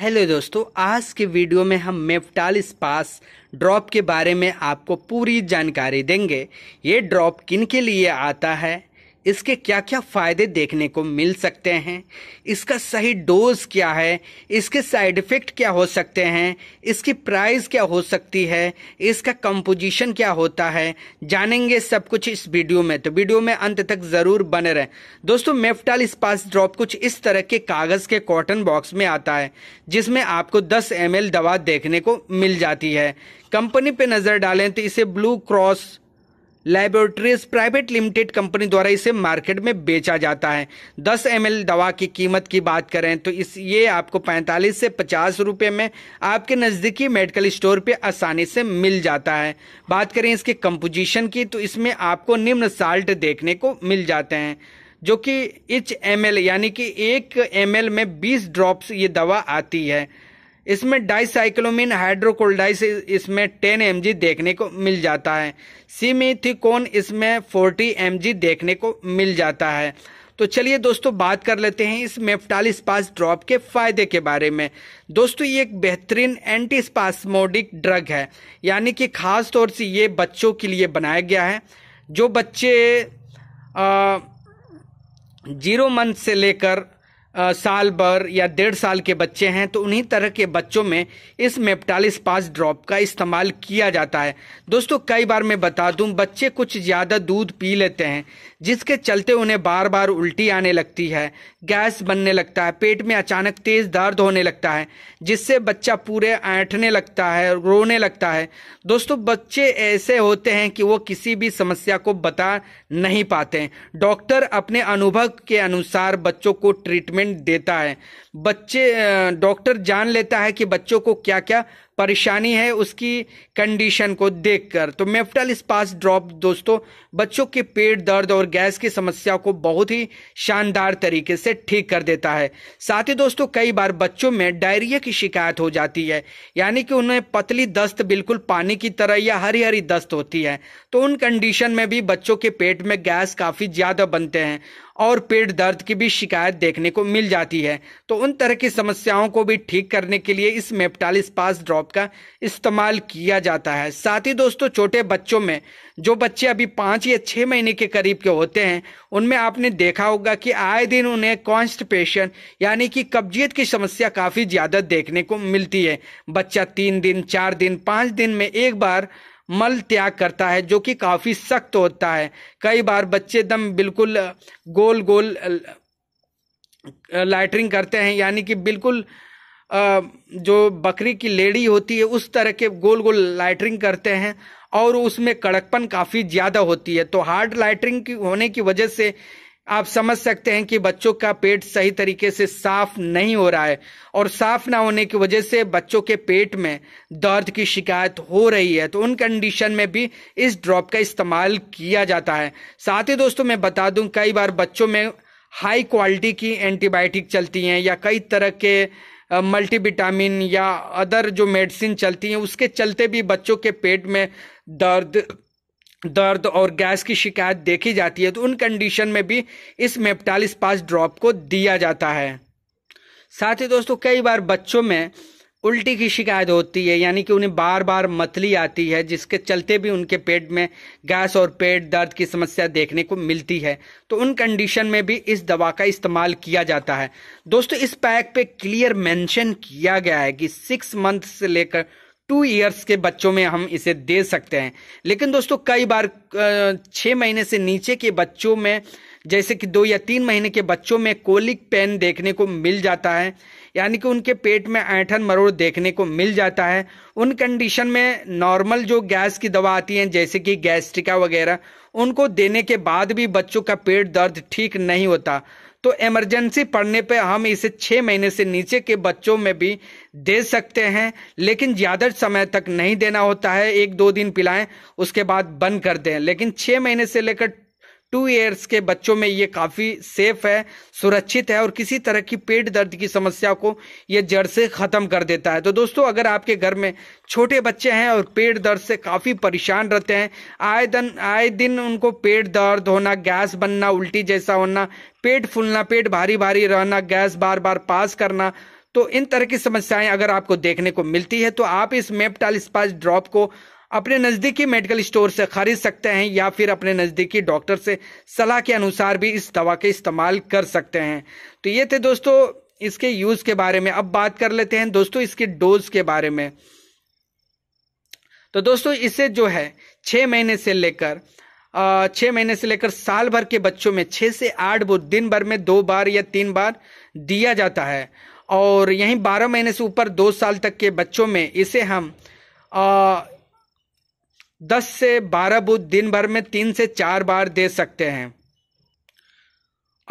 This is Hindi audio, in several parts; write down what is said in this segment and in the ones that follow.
हेलो दोस्तों आज के वीडियो में हम मेफ्टाल स्पास ड्रॉप के बारे में आपको पूरी जानकारी देंगे ये ड्रॉप किन के लिए आता है इसके क्या क्या फ़ायदे देखने को मिल सकते हैं इसका सही डोज क्या है इसके साइड इफ़ेक्ट क्या हो सकते हैं इसकी प्राइस क्या हो सकती है इसका कंपोजिशन क्या होता है जानेंगे सब कुछ इस वीडियो में तो वीडियो में अंत तक ज़रूर बने रहें दोस्तों मेफ्टाल स्पास ड्रॉप कुछ इस तरह के कागज़ के कॉटन बॉक्स में आता है जिसमें आपको दस एम दवा देखने को मिल जाती है कंपनी पे नज़र डालें तो इसे blue cross laboratories private limited company द्वारा इसे मार्केट में बेचा जाता है 10 एम दवा की कीमत की बात करें तो इस ये आपको 45 से पचास रुपये में आपके नज़दीकी मेडिकल स्टोर पे आसानी से मिल जाता है बात करें इसके कंपोजिशन की तो इसमें आपको निम्न साल्ट देखने को मिल जाते हैं जो कि इच एम यानी कि एक एम में बीस ड्रॉप्स ये दवा आती है इसमें डाइसाइक्लोमिन हाइड्रोकोलडाइस इसमें 10 एम देखने को मिल जाता है सीमिथिकोन इसमें 40 एम देखने को मिल जाता है तो चलिए दोस्तों बात कर लेते हैं इस मेफ्टाल स्पास ड्रॉप के फायदे के बारे में दोस्तों ये एक बेहतरीन एंटी स्पासमोडिक ड्रग है यानी कि खास तौर से ये बच्चों के लिए बनाया गया है जो बच्चे जीरो मंथ से लेकर साल भर या डेढ़ साल के बच्चे हैं तो उन्हीं तरह के बच्चों में इस मेप्टालिस पास ड्रॉप का इस्तेमाल किया जाता है दोस्तों कई बार मैं बता दूं बच्चे कुछ ज़्यादा दूध पी लेते हैं जिसके चलते उन्हें बार बार उल्टी आने लगती है गैस बनने लगता है पेट में अचानक तेज़ दर्द होने लगता है जिससे बच्चा पूरे ऐंठने लगता है रोने लगता है दोस्तों बच्चे ऐसे होते हैं कि वो किसी भी समस्या को बता नहीं पाते डॉक्टर अपने अनुभव के अनुसार बच्चों को ट्रीटमेंट ट्रीटमेंट देता है बच्चे डॉक्टर जान लेता है कि बच्चों को क्या क्या परेशानी है उसकी कंडीशन को देखकर तो मेफ्टल स्पास ड्रॉप दोस्तों बच्चों के पेट दर्द और गैस की समस्या को बहुत ही शानदार तरीके से ठीक कर देता है साथ ही दोस्तों कई बार बच्चों में डायरिया की शिकायत हो जाती है यानी कि उन्हें पतली दस्त बिल्कुल पानी की तरह या हरी हरी दस्त होती है तो उन कंडीशन में भी बच्चों के पेट में गैस काफ़ी ज़्यादा बनते हैं और पेट दर्द की भी शिकायत देखने को मिल जाती है तो उन तरह की समस्याओं को भी ठीक करने के लिए इस मेप्टालिस पास ड्रॉप ड्रॉप का इस्तेमाल किया जाता है साथ ही दोस्तों छोटे बच्चों में जो बच्चे अभी पाँच या छः महीने के करीब के होते हैं उनमें आपने देखा होगा कि आए दिन उन्हें कॉन्स्टिपेशन यानी कि कब्जियत की समस्या काफ़ी ज़्यादा देखने को मिलती है बच्चा तीन दिन चार दिन पाँच दिन में एक बार मल त्याग करता है जो कि काफ़ी सख्त होता है कई बार बच्चे दम बिल्कुल गोल गोल लाइटरिंग करते हैं यानी कि बिल्कुल जो बकरी की लेड़ी होती है उस तरह के गोल गोल लाइटरिंग करते हैं और उसमें कड़कपन काफ़ी ज़्यादा होती है तो हार्ड लाइटरिंग की होने की वजह से आप समझ सकते हैं कि बच्चों का पेट सही तरीके से साफ नहीं हो रहा है और साफ ना होने की वजह से बच्चों के पेट में दर्द की शिकायत हो रही है तो उन कंडीशन में भी इस ड्रॉप का इस्तेमाल किया जाता है साथ ही दोस्तों मैं बता दूं कई बार बच्चों में हाई क्वालिटी की एंटीबायोटिक चलती हैं या कई तरह के मल्टीविटामिन या अदर जो मेडिसिन चलती हैं उसके चलते भी बच्चों के पेट में दर्द दर्द और गैस की शिकायत देखी जाती है तो उन कंडीशन में भी इस मेप्टालिस पास ड्रॉप को दिया जाता है साथ ही दोस्तों कई बार बच्चों में उल्टी की शिकायत होती है यानी कि उन्हें बार बार मतली आती है जिसके चलते भी उनके पेट में गैस और पेट दर्द की समस्या देखने को मिलती है तो उन कंडीशन में भी इस दवा का इस्तेमाल किया जाता है दोस्तों इस पैक पे क्लियर मेंशन किया गया है कि सिक्स मंथ से लेकर टू ईयर्स के बच्चों में हम इसे दे सकते हैं लेकिन दोस्तों कई बार छः महीने से नीचे के बच्चों में जैसे कि दो या तीन महीने के बच्चों में कोलिक पेन देखने को मिल जाता है यानी कि उनके पेट में ऐठन मरोड़ देखने को मिल जाता है उन कंडीशन में नॉर्मल जो गैस की दवा आती है जैसे कि गैस्ट्रिका वगैरह उनको देने के बाद भी बच्चों का पेट दर्द ठीक नहीं होता तो इमरजेंसी पड़ने पर हम इसे छः महीने से नीचे के बच्चों में भी दे सकते हैं लेकिन ज़्यादा समय तक नहीं देना होता है एक दो दिन पिलाएं उसके बाद बंद कर दें लेकिन छः महीने से लेकर टू ईयर्स के बच्चों में ये काफ़ी सेफ है सुरक्षित है और किसी तरह की पेट दर्द की समस्या को ये जड़ से ख़त्म कर देता है तो दोस्तों अगर आपके घर में छोटे बच्चे हैं और पेट दर्द से काफ़ी परेशान रहते हैं आए दिन आए दिन उनको पेट दर्द होना गैस बनना उल्टी जैसा होना पेट फूलना पेट भारी भारी रहना गैस बार बार पास करना तो इन तरह की समस्याएं अगर आपको देखने को मिलती है तो आप इस मेपटाल स्पाइस ड्रॉप को अपने नज़दीकी मेडिकल स्टोर से खरीद सकते हैं या फिर अपने नज़दीकी डॉक्टर से सलाह के अनुसार भी इस दवा के इस्तेमाल कर सकते हैं तो ये थे दोस्तों इसके यूज़ के बारे में अब बात कर लेते हैं दोस्तों इसके डोज के बारे में तो दोस्तों इसे जो है छ महीने से लेकर छ महीने से लेकर साल भर के बच्चों में छह से आठ बुध दिन भर में दो बार या तीन बार दिया जाता है और यहीं बारह महीने से ऊपर दो साल तक के बच्चों में इसे हम आ, दस से बारह बुध दिन भर में तीन से चार बार दे सकते हैं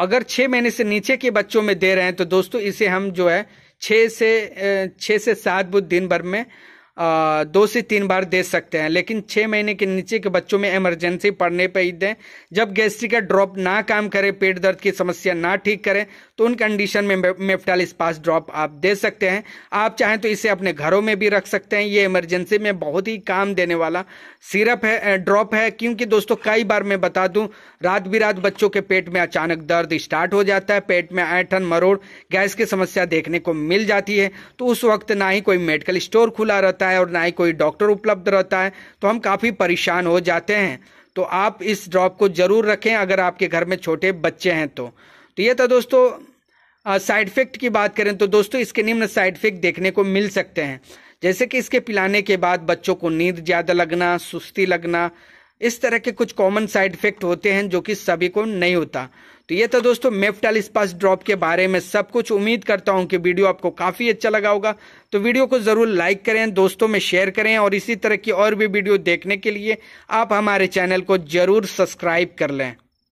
अगर छह महीने से नीचे के बच्चों में दे रहे हैं तो दोस्तों इसे हम जो है छह से छह से सात बुध दिन भर में आ, दो से तीन बार दे सकते हैं लेकिन छह महीने के नीचे के बच्चों में इमरजेंसी पड़ने पर ही दें जब गैस्ट्रिक का ड्रॉप ना काम करे पेट दर्द की समस्या ना ठीक करें तो उन कंडीशन में मेफ्टाल स्पास ड्रॉप आप दे सकते हैं आप चाहें तो इसे अपने घरों में भी रख सकते हैं ये इमरजेंसी में बहुत ही काम देने वाला सिरप है ड्रॉप है क्योंकि दोस्तों कई बार मैं बता दूं रात बिरात बच्चों के पेट में अचानक दर्द स्टार्ट हो जाता है पेट में ऐठन मरोड़ गैस की समस्या देखने को मिल जाती है तो उस वक्त ना ही कोई मेडिकल स्टोर खुला रहता है और ना ही कोई डॉक्टर उपलब्ध रहता है तो हम काफ़ी परेशान हो जाते हैं तो आप इस ड्रॉप को जरूर रखें अगर आपके घर में छोटे बच्चे हैं तो तो यह था तो दोस्तों साइड इफेक्ट की बात करें तो दोस्तों इसके निम्न साइड इफेक्ट देखने को मिल सकते हैं जैसे कि इसके पिलाने के बाद बच्चों को नींद ज़्यादा लगना सुस्ती लगना इस तरह के कुछ कॉमन साइड इफेक्ट होते हैं जो कि सभी को नहीं होता तो ये था तो दोस्तों मेफ्टाल स्पास ड्रॉप के बारे में सब कुछ उम्मीद करता हूँ कि वीडियो आपको काफ़ी अच्छा लगा होगा तो वीडियो को ज़रूर लाइक करें दोस्तों में शेयर करें और इसी तरह की और भी वीडियो देखने के लिए आप हमारे चैनल को ज़रूर सब्सक्राइब कर लें